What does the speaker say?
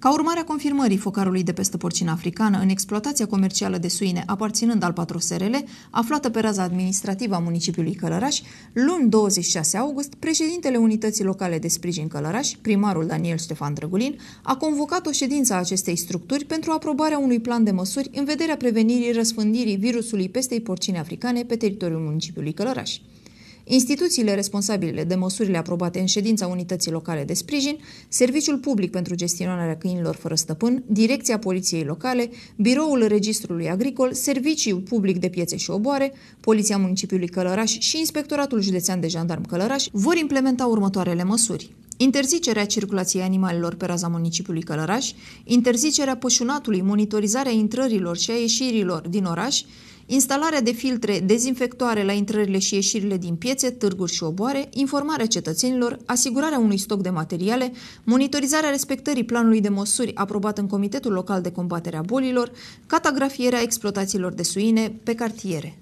Ca urmare a confirmării focarului de peste porcina africană în exploatația comercială de suine aparținând al patroserele, aflată pe raza administrativă a municipiului Călăraș, luni 26 august, președintele Unității Locale de Sprijin Călăraș, primarul Daniel Ștefan Drăgulin, a convocat o ședință a acestei structuri pentru aprobarea unui plan de măsuri în vederea prevenirii răspândirii virusului pestei porcine africane pe teritoriul municipiului Călăraș instituțiile responsabile de măsurile aprobate în ședința unității locale de sprijin, Serviciul Public pentru Gestionarea Câinilor Fără Stăpân, Direcția Poliției Locale, Biroul Registrului Agricol, Serviciul Public de Piețe și Oboare, Poliția Municipiului Călăraș și Inspectoratul Județean de Jandarm Călăraș vor implementa următoarele măsuri interzicerea circulației animalelor pe raza municipiului Călăraș, interzicerea pășunatului, monitorizarea intrărilor și a ieșirilor din oraș, instalarea de filtre dezinfectoare la intrările și ieșirile din piețe, târguri și oboare, informarea cetățenilor, asigurarea unui stoc de materiale, monitorizarea respectării planului de măsuri aprobat în Comitetul Local de Combatere a Bolilor, catagrafierea exploatațiilor de suine pe cartiere.